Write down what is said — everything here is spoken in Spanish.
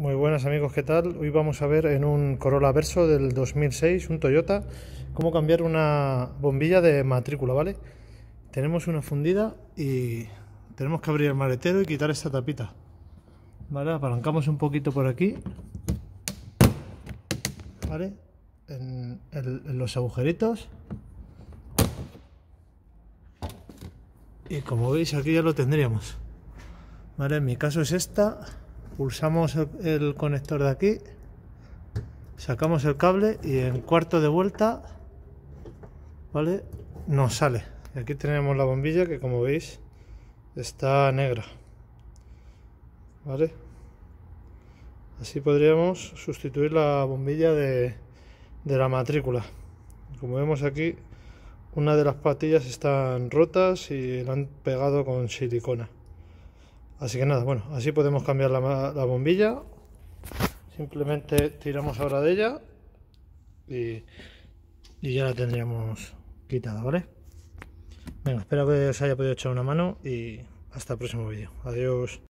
Muy buenas amigos, ¿qué tal? Hoy vamos a ver en un Corolla Verso del 2006, un Toyota, cómo cambiar una bombilla de matrícula, ¿vale? Tenemos una fundida y tenemos que abrir el maletero y quitar esta tapita. ¿Vale? Apalancamos un poquito por aquí. ¿Vale? en, los agujeritos. Y como veis aquí ya lo tendríamos. ¿Vale? En mi caso es esta pulsamos el, conector de aquí, sacamos el cable y en cuarto de vuelta, ¿vale? Nos sale. Y aquí tenemos la bombilla que como veis está negra, Así podríamos sustituir la bombilla de, de la matrícula. Como vemos aquí, una de las patillas están rotas y la han pegado con silicona. Así que nada, bueno, así podemos cambiar la, bombilla. Simplemente tiramos ahora de ella y, y ya la tendríamos quitada, ¿vale? Venga, espero que os haya podido echar una mano y hasta el próximo vídeo. Adiós.